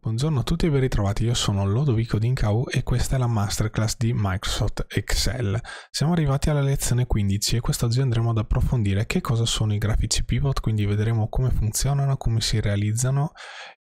Buongiorno a tutti e ben ritrovati, io sono Lodovico Dincau e questa è la masterclass di Microsoft Excel. Siamo arrivati alla lezione 15 e quest'oggi andremo ad approfondire che cosa sono i grafici pivot, quindi vedremo come funzionano, come si realizzano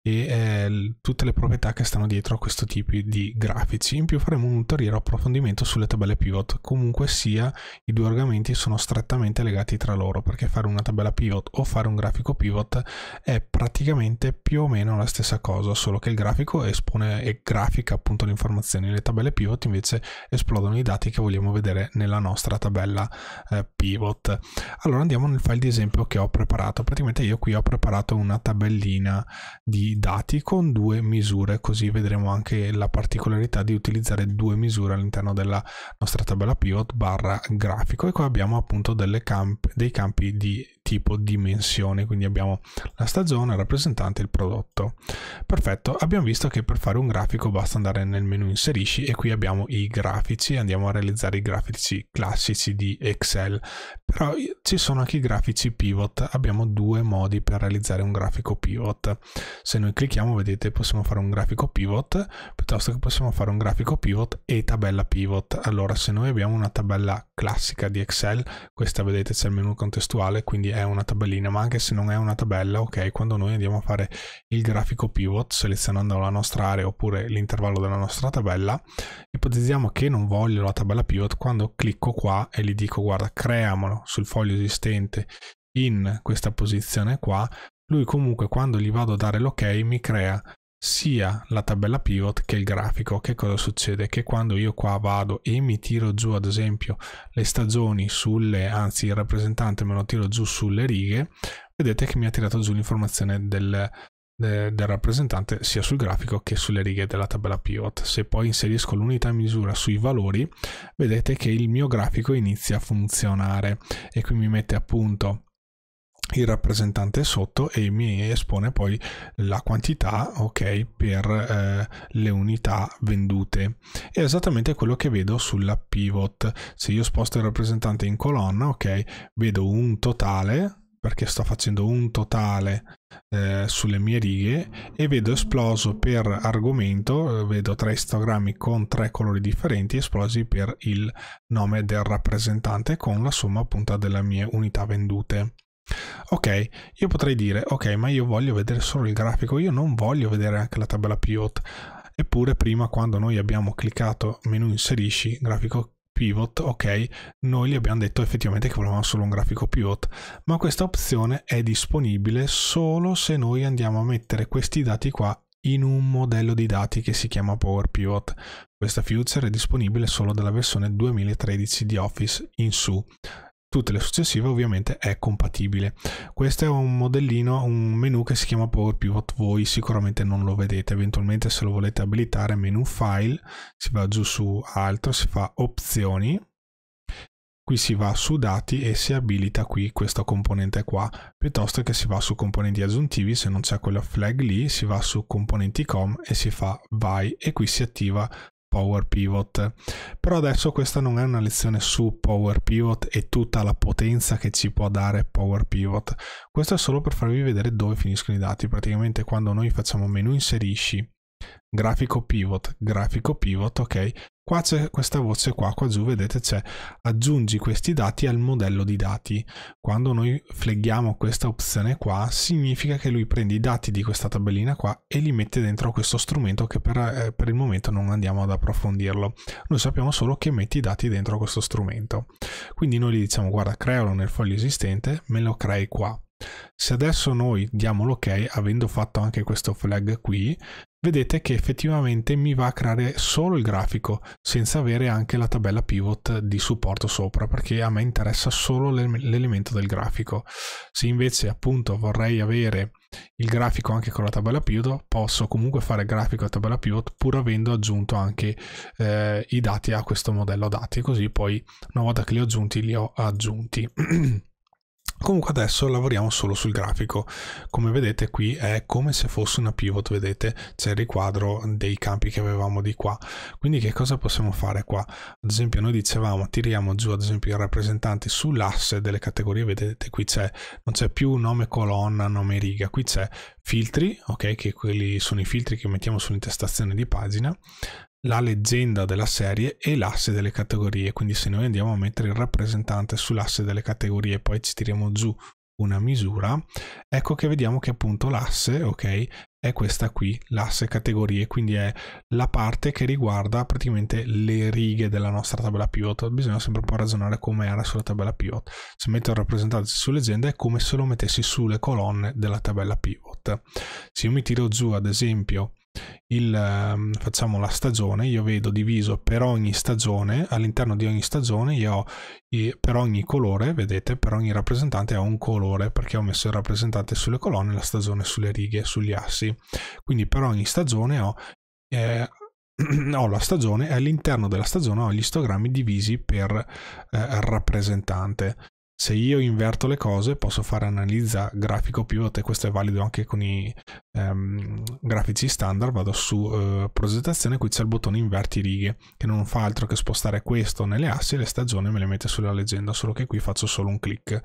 e eh, tutte le proprietà che stanno dietro a questo tipo di grafici. In più faremo un ulteriore approfondimento sulle tabelle pivot. Comunque sia, i due argomenti sono strettamente legati tra loro perché fare una tabella pivot o fare un grafico pivot è praticamente più o meno la stessa cosa, solo che che il grafico espone e grafica appunto le informazioni. Le tabelle pivot invece esplodono i dati che vogliamo vedere nella nostra tabella eh, pivot. Allora andiamo nel file di esempio che ho preparato. Praticamente io qui ho preparato una tabellina di dati con due misure, così vedremo anche la particolarità di utilizzare due misure all'interno della nostra tabella pivot barra grafico e qua abbiamo appunto camp dei campi di tipo dimensione, quindi abbiamo la stagione, il rappresentante, il prodotto. Perfetto, abbiamo visto che per fare un grafico basta andare nel menu inserisci e qui abbiamo i grafici, andiamo a realizzare i grafici classici di Excel. Però ci sono anche i grafici pivot, abbiamo due modi per realizzare un grafico pivot. Se noi clicchiamo vedete possiamo fare un grafico pivot, piuttosto che possiamo fare un grafico pivot e tabella pivot. Allora se noi abbiamo una tabella classica di Excel, questa vedete c'è il menu contestuale, quindi è una tabellina, ma anche se non è una tabella, ok, quando noi andiamo a fare il grafico pivot, selezionando la nostra area oppure l'intervallo della nostra tabella, ipotizziamo che non voglio la tabella pivot, quando clicco qua e gli dico guarda creamolo sul foglio esistente in questa posizione qua, lui comunque quando gli vado a dare l'ok mi crea sia la tabella pivot che il grafico. Che cosa succede? Che quando io qua vado e mi tiro giù ad esempio le stagioni sulle, anzi il rappresentante me lo tiro giù sulle righe, vedete che mi ha tirato giù l'informazione del, del rappresentante sia sul grafico che sulle righe della tabella pivot. Se poi inserisco l'unità misura sui valori, vedete che il mio grafico inizia a funzionare e qui mi mette appunto il rappresentante sotto e mi espone poi la quantità ok per eh, le unità vendute è esattamente quello che vedo sulla pivot se io sposto il rappresentante in colonna ok vedo un totale perché sto facendo un totale eh, sulle mie righe e vedo esploso per argomento, eh, vedo tre histogrammi con tre colori differenti esplosi per il nome del rappresentante con la somma appunto delle mie unità vendute. Ok, io potrei dire, ok, ma io voglio vedere solo il grafico, io non voglio vedere anche la tabella pivot. Eppure prima quando noi abbiamo cliccato menu inserisci grafico pivot, ok, noi gli abbiamo detto effettivamente che volevamo solo un grafico pivot, ma questa opzione è disponibile solo se noi andiamo a mettere questi dati qua in un modello di dati che si chiama Power Pivot. Questa feature è disponibile solo dalla versione 2013 di Office in su tutte le successive ovviamente è compatibile. Questo è un modellino, un menu che si chiama Power Pivot, voi sicuramente non lo vedete, eventualmente se lo volete abilitare menu file, si va giù su altro, si fa opzioni, qui si va su dati e si abilita qui questo componente qua piuttosto che si va su componenti aggiuntivi se non c'è quella flag lì si va su componenti com e si fa vai e qui si attiva Power Pivot. Però adesso questa non è una lezione su Power Pivot e tutta la potenza che ci può dare Power Pivot. Questo è solo per farvi vedere dove finiscono i dati. Praticamente quando noi facciamo menu inserisci grafico pivot, grafico pivot, ok, Qua c'è questa voce qua, qua giù vedete c'è aggiungi questi dati al modello di dati. Quando noi fleghiamo questa opzione qua significa che lui prende i dati di questa tabellina qua e li mette dentro questo strumento che per, eh, per il momento non andiamo ad approfondirlo. Noi sappiamo solo che mette i dati dentro questo strumento. Quindi noi gli diciamo guarda crealo nel foglio esistente, me lo crei qua. Se adesso noi diamo l'ok, avendo fatto anche questo flag qui, vedete che effettivamente mi va a creare solo il grafico senza avere anche la tabella pivot di supporto sopra perché a me interessa solo l'elemento del grafico se invece appunto vorrei avere il grafico anche con la tabella pivot posso comunque fare grafico a tabella pivot pur avendo aggiunto anche eh, i dati a questo modello dati così poi una volta che li ho aggiunti li ho aggiunti Comunque adesso lavoriamo solo sul grafico, come vedete qui è come se fosse una pivot, vedete c'è il riquadro dei campi che avevamo di qua, quindi che cosa possiamo fare qua? Ad esempio noi dicevamo tiriamo giù ad esempio i rappresentanti sull'asse delle categorie, vedete qui c'è, non c'è più nome colonna, nome riga, qui c'è filtri, ok che quelli sono i filtri che mettiamo sull'intestazione di pagina, la leggenda della serie e l'asse delle categorie. Quindi se noi andiamo a mettere il rappresentante sull'asse delle categorie e poi ci tiriamo giù una misura, ecco che vediamo che appunto l'asse, ok, è questa qui, l'asse categorie, quindi è la parte che riguarda praticamente le righe della nostra tabella pivot. Bisogna sempre un po' ragionare come era sulla tabella pivot. Se metto il rappresentante su leggenda è come se lo mettessi sulle colonne della tabella pivot. Se io mi tiro giù, ad esempio, il, ehm, facciamo la stagione, io vedo diviso per ogni stagione, all'interno di ogni stagione io ho per ogni colore, vedete, per ogni rappresentante ho un colore perché ho messo il rappresentante sulle colonne, la stagione sulle righe, sugli assi. Quindi per ogni stagione ho... Eh, ho la stagione e all'interno della stagione ho gli istogrammi divisi per eh, rappresentante se io inverto le cose posso fare analizza grafico pivot e questo è valido anche con i um, grafici standard vado su uh, progettazione qui c'è il bottone inverti righe che non fa altro che spostare questo nelle assi e le stagioni me le mette sulla leggenda solo che qui faccio solo un clic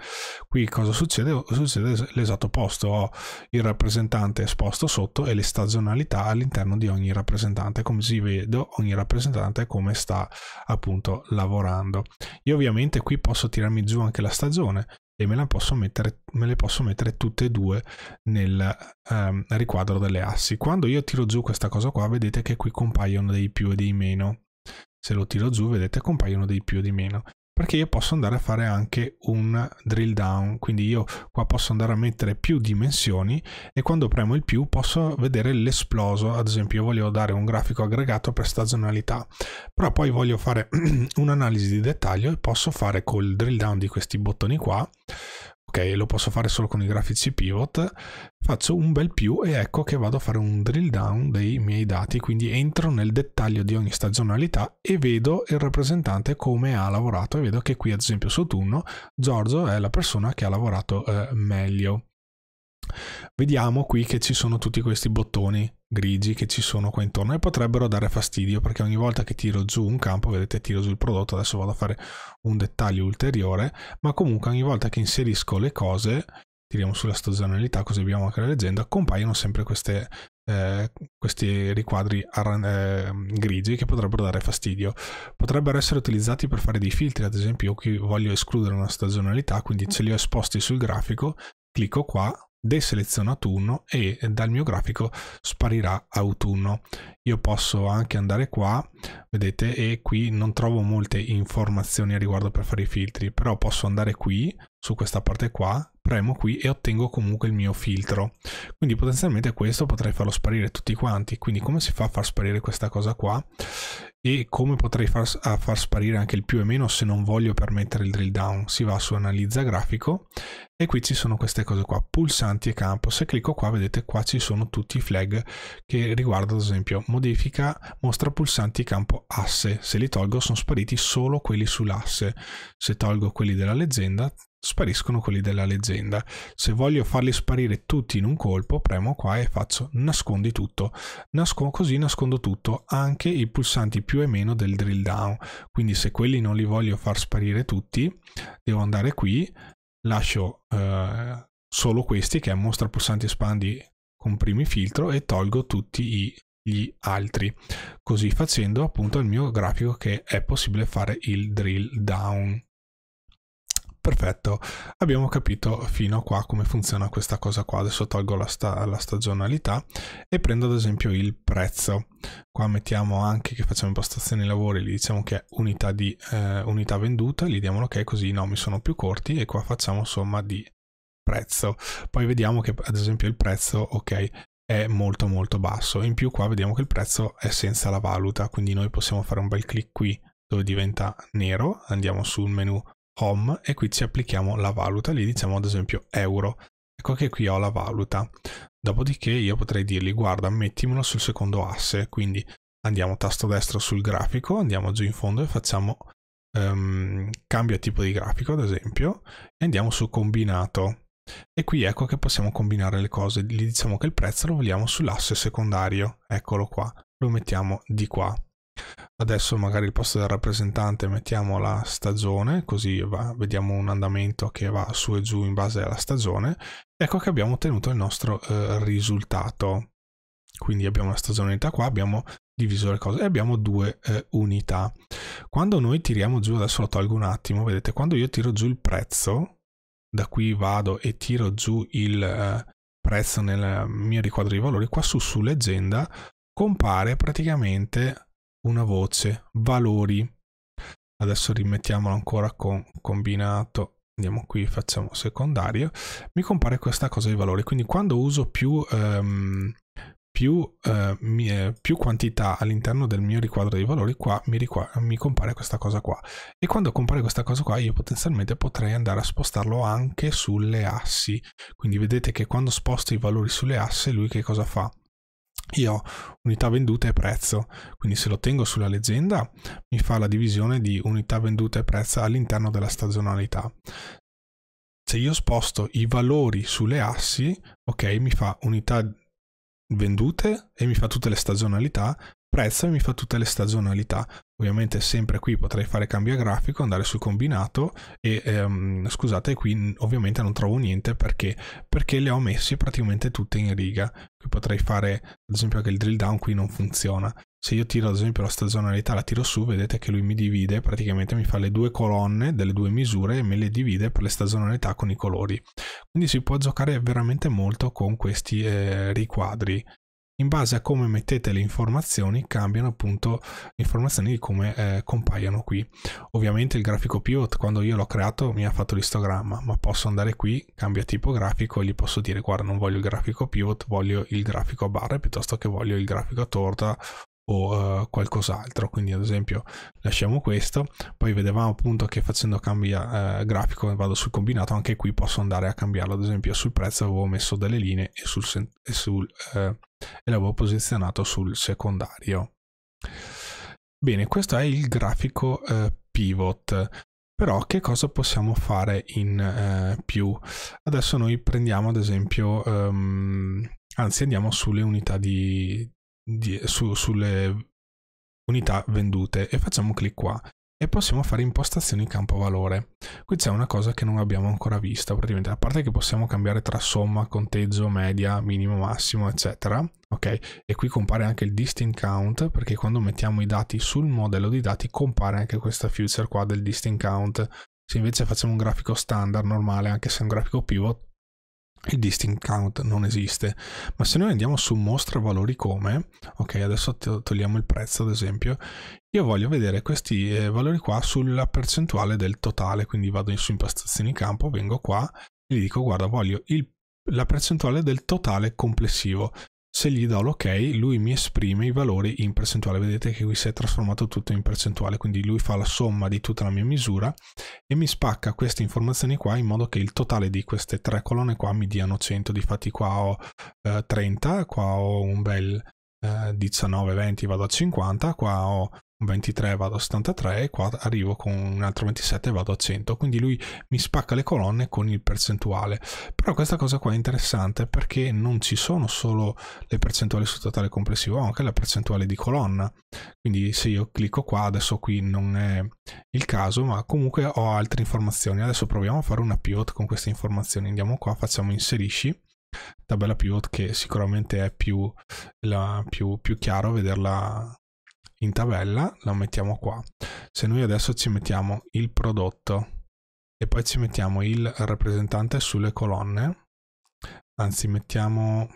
qui cosa succede? Oh, succede l'esatto opposto ho il rappresentante esposto sotto e le stagionalità all'interno di ogni rappresentante come si vedo ogni rappresentante come sta appunto lavorando io ovviamente qui posso tirarmi giù anche la stagionalità stagione e me, mettere, me, le posso mettere tutte e due nel um, riquadro delle assi. Quando io tiro giù questa cosa qua vedete che qui compaiono dei più e dei meno. Se lo tiro giù vedete compaiono dei più e dei meno perché io posso andare a fare anche un drill down, quindi io qua posso andare a mettere più dimensioni e quando premo il più posso vedere l'esploso, ad esempio io voglio dare un grafico aggregato per stagionalità, però poi voglio fare un'analisi di dettaglio e posso fare col drill down di questi bottoni qua ok lo posso fare solo con i grafici pivot faccio un bel più e ecco che vado a fare un drill down dei miei dati quindi entro nel dettaglio di ogni stagionalità e vedo il rappresentante come ha lavorato e vedo che qui ad esempio su autunno Giorgio è la persona che ha lavorato eh, meglio vediamo qui che ci sono tutti questi bottoni grigi che ci sono qua intorno e potrebbero dare fastidio perché ogni volta che tiro giù un campo, vedete tiro giù il prodotto, adesso vado a fare un dettaglio ulteriore, ma comunque ogni volta che inserisco le cose, tiriamo sulla stagionalità così abbiamo anche la leggenda, compaiono sempre queste, eh, questi riquadri eh, grigi che potrebbero dare fastidio. Potrebbero essere utilizzati per fare dei filtri, ad esempio io qui voglio escludere una stagionalità, quindi ce li ho esposti sul grafico, clicco qua, deseleziono autunno e dal mio grafico sparirà autunno. Io posso anche andare qua, vedete, e qui non trovo molte informazioni a riguardo per fare i filtri, però posso andare qui, su questa parte qua, premo qui e ottengo comunque il mio filtro. Quindi potenzialmente questo potrei farlo sparire tutti quanti, quindi come si fa a far sparire questa cosa qua? e come potrei far, far, sparire anche il più e meno se non voglio permettere il drill down. Si va su analizza grafico e qui ci sono queste cose qua, pulsanti e campo. Se clicco qua vedete qua ci sono tutti i flag che riguardano ad esempio modifica, mostra pulsanti campo asse. Se li tolgo sono spariti solo quelli sull'asse. Se tolgo quelli della leggenda spariscono quelli della leggenda. Se voglio farli sparire tutti in un colpo, premo qua e faccio nascondi tutto. Nasco così nascondo tutto, anche i pulsanti più e meno del drill down. Quindi se quelli non li voglio far sparire tutti, devo andare qui, lascio eh, solo questi che è mostra pulsante espandi comprimi filtro e tolgo tutti i, gli altri. Così facendo appunto il mio grafico che è possibile fare il drill down perfetto, abbiamo capito fino a qua come funziona questa cosa qua. Adesso tolgo la, sta la stagionalità e prendo ad esempio il prezzo. Qua mettiamo anche che facciamo impostazioni lavori, gli diciamo che è unità, di, eh, unità venduta, gli diamo ok, così i nomi sono più corti e qua facciamo somma di prezzo. Poi vediamo che ad esempio il prezzo, ok, molto molto basso in più qua vediamo che il prezzo è senza la valuta quindi noi possiamo fare un bel clic qui dove diventa nero andiamo sul menu home e qui ci applichiamo la valuta, lì diciamo ad esempio euro. Ecco che qui ho la valuta. Dopodiché io potrei dirgli guarda mettimelo sul secondo asse, quindi andiamo tasto destro sul grafico, andiamo giù in fondo e facciamo um, ehm, cambia tipo di grafico ad esempio e andiamo su combinato. E qui ecco che possiamo combinare le cose, gli diciamo che il prezzo lo vogliamo sull'asse secondario, eccolo qua, lo mettiamo di qua. Adesso magari il posto del rappresentante mettiamo la stagione, così va, vediamo un andamento che va su e giù in base alla stagione. Ecco che abbiamo ottenuto il nostro eh, risultato. Quindi abbiamo la stagionalità qua, abbiamo diviso le cose e abbiamo due eh, unità. Quando noi tiriamo giù, adesso lo tolgo un attimo, vedete, quando io tiro giù il prezzo, da qui vado e tiro giù il eh, prezzo nel mio riquadro di valori, qua su su leggenda compare praticamente una voce, valori. Adesso rimettiamolo ancora con combinato. Andiamo qui, facciamo secondario. Mi compare questa cosa di valori. Quindi quando uso più, ehm, più, eh, mie, eh, più quantità all'interno del mio riquadro di valori, qua mi, mi compare questa cosa qua. E quando compare questa cosa qua, io potenzialmente potrei andare a spostarlo anche sulle assi. Quindi vedete che quando sposto i valori sulle assi, lui che cosa fa? io ho unità vendute e prezzo, quindi se lo tengo sulla leggenda mi fa la divisione di unità vendute e prezzo all'interno della stagionalità. Se io sposto i valori sulle assi, ok, mi fa unità vendute e mi fa tutte le stagionalità prezzo e mi fa tutte le stagionalità. Ovviamente sempre qui potrei fare cambio grafico, andare sul combinato e ehm, scusate qui ovviamente non trovo niente perché, perché le ho messe praticamente tutte in riga. Qui potrei fare ad esempio che il drill down, qui non funziona. Se io tiro ad esempio la stagionalità, la tiro su, vedete che lui mi divide, praticamente mi fa le due colonne delle due misure e me le divide per le stagionalità con i colori. Quindi si può giocare veramente molto con questi eh, riquadri in base a come mettete le informazioni cambiano appunto le informazioni di come eh, compaiono qui ovviamente il grafico pivot quando io l'ho creato mi ha fatto l'istogramma ma posso andare qui cambia tipo grafico e gli posso dire guarda non voglio il grafico pivot voglio il grafico a barre piuttosto che voglio il grafico a torta o uh, qualcos'altro. Quindi, ad esempio, lasciamo questo. Poi vedevamo appunto che facendo cambia uh, eh, grafico vado sul combinato, anche qui posso andare a cambiarlo. Ad esempio, sul prezzo avevo messo delle linee e, sul, e, sul, uh, e l'avevo posizionato sul secondario. Bene, questo è il grafico pivot però che cosa possiamo fare in eh, più? Adesso noi prendiamo ad esempio, um, anzi andiamo sulle unità di, su, sulle unità vendute e facciamo clic qua e possiamo fare impostazioni campo valore. Qui c'è una cosa che non abbiamo ancora vista, praticamente, a parte che possiamo cambiare tra somma, conteggio, media, minimo, massimo, eccetera, ok? E qui compare anche il distinct count, perché quando mettiamo i dati sul modello di dati compare anche questa future qua del distinct count. Se invece facciamo un grafico standard, normale, anche se è un grafico pivot, il distinct count non esiste ma se noi andiamo su mostra valori come ok adesso togliamo il prezzo ad esempio io voglio vedere questi eh, valori qua sulla percentuale del totale quindi vado su impostazioni campo vengo qua e gli dico guarda voglio il, la percentuale del totale complessivo se gli do l'ok lui mi esprime i valori in percentuale vedete che qui si è trasformato tutto in percentuale quindi lui fa la somma di tutta la mia misura e mi spacca queste informazioni qua in modo che il totale di queste tre colonne qua mi diano 100 difatti qua ho eh, 30 qua ho un bel eh, 19 20 vado a 50 qua ho 23 vado a 73 e qua arrivo con un altro 27 e vado a 100 quindi lui mi spacca le colonne con il percentuale però questa cosa qua è interessante perché non ci sono solo le percentuali sul totale complessivo ma anche la percentuale di colonna quindi se io clicco qua adesso qui non è il caso ma comunque ho altre informazioni adesso proviamo a fare una pivot con queste informazioni andiamo qua facciamo inserisci tabella pivot che sicuramente è più, la, più, più chiaro vederla in tabella, la mettiamo qua. Se noi adesso ci mettiamo il prodotto e poi ci mettiamo il rappresentante sulle colonne, anzi mettiamo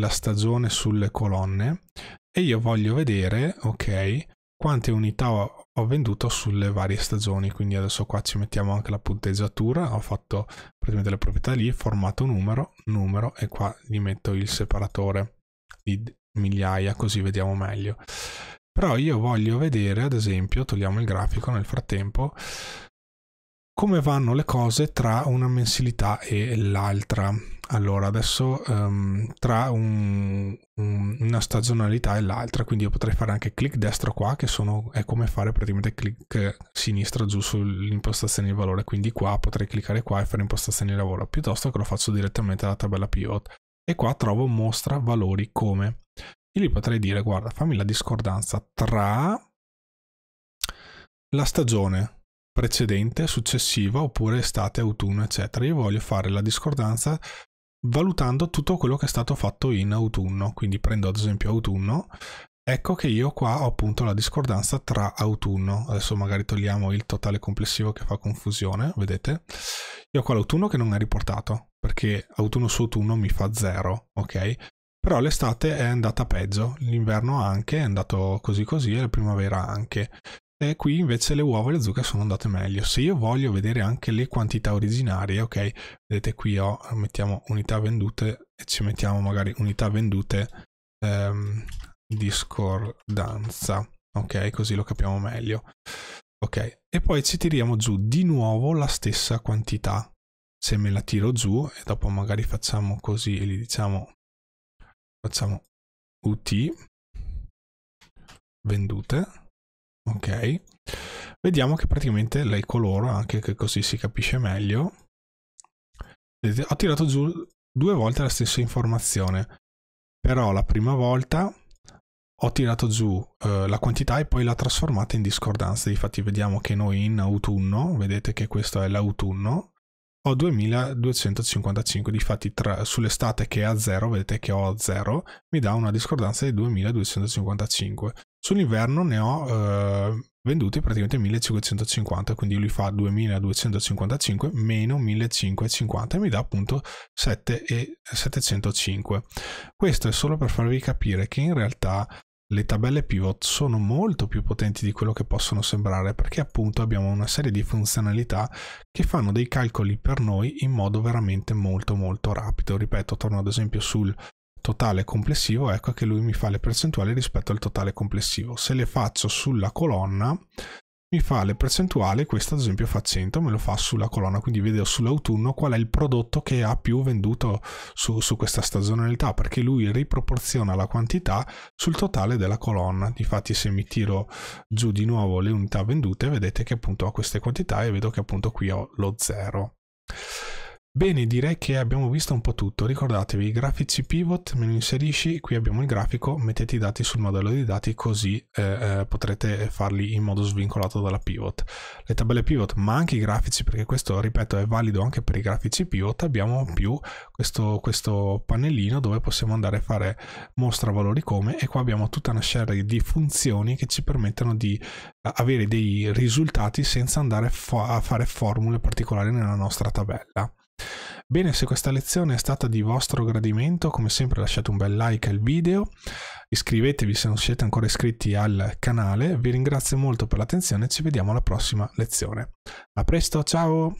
la stagione sulle colonne e io voglio vedere, ok, quante unità ho, ho, venduto sulle varie stagioni. Quindi adesso qua ci mettiamo anche la punteggiatura, ho fatto praticamente le proprietà lì, formato numero, numero e qua gli metto il separatore di migliaia così vediamo meglio. Però io voglio vedere, ad esempio, togliamo il grafico nel frattempo, come vanno le cose tra una mensilità e l'altra. Allora, adesso um, tra un, un, una stagionalità e l'altra, quindi io potrei fare anche clic destro qua, che sono, è come fare praticamente clic sinistro giù sull'impostazione di valore, quindi qua potrei cliccare qua e fare impostazioni di lavoro, piuttosto che lo faccio direttamente dalla tabella pivot e qua trovo mostra valori come. Io gli potrei dire, guarda, fammi la discordanza tra la stagione precedente, successiva, oppure estate, autunno, eccetera. Io voglio fare la discordanza valutando tutto quello che è stato fatto in autunno. Quindi prendo ad esempio autunno. Ecco che io qua ho appunto la discordanza tra autunno. Adesso magari togliamo il totale complessivo che fa confusione, vedete? Io qua l'autunno che non è riportato, perché autunno su autunno mi fa zero, ok? Però l'estate è andata peggio, l'inverno anche, è andato così così e la primavera anche. E qui invece le uova e le zucche sono andate meglio. Se io voglio vedere anche le quantità originarie, ok? Vedete qui ho, oh, mettiamo unità vendute e ci mettiamo magari unità vendute ehm, discordanza, ok? Così lo capiamo meglio. Ok, e poi ci tiriamo giù di nuovo la stessa quantità. Se me la tiro giù e dopo magari facciamo così e gli diciamo facciamo UT vendute, ok? Vediamo che praticamente lei colora anche che così si capisce meglio. Vedete, Ho tirato giù due volte la stessa informazione, però la prima volta ho tirato giù eh, la quantità e poi l'ha trasformata in discordanza. Infatti vediamo che noi in autunno, vedete che questo è l'autunno, ho 2255, difatti tra, sull'estate che è a 0, vedete che ho 0, mi dà una discordanza di 2255. Sull'inverno ne ho eh, venduti praticamente 1550, quindi lui fa 2255 meno 1550 e mi dà appunto 7 705. Questo è solo per farvi capire che in realtà le tabelle pivot sono molto più potenti di quello che possono sembrare perché appunto abbiamo una serie di funzionalità che fanno dei calcoli per noi in modo veramente molto molto rapido. Ripeto, torno ad esempio sul totale complessivo, ecco che lui mi fa le percentuali rispetto al totale complessivo. Se le faccio sulla colonna mi fa le percentuali, questo ad esempio fa 100, me lo fa sulla colonna, quindi vedo sull'autunno qual è il prodotto che ha più venduto su, su questa stagionalità, perché lui riproporziona la quantità sul totale della colonna. Difatti se mi tiro giù di nuovo le unità vendute, vedete che appunto ho queste quantità e vedo che appunto qui ho lo 0. Bene, direi che abbiamo visto un po' tutto. Ricordatevi, grafici pivot, me lo inserisci, qui abbiamo il grafico, mettete i dati sul modello di dati così eh, eh, potrete farli in modo svincolato dalla pivot. Le tabelle pivot, ma anche i grafici, perché questo, ripeto, è valido anche per i grafici pivot, abbiamo più questo, questo pannellino dove possiamo andare a fare mostra valori come e qua abbiamo tutta una serie di funzioni che ci permettono di eh, avere dei risultati senza andare a fare formule particolari nella nostra tabella. Bene, se questa lezione è stata di vostro gradimento, come sempre lasciate un bel like al video, iscrivetevi se non siete ancora iscritti al canale, vi ringrazio molto per l'attenzione e ci vediamo alla prossima lezione. A presto, ciao!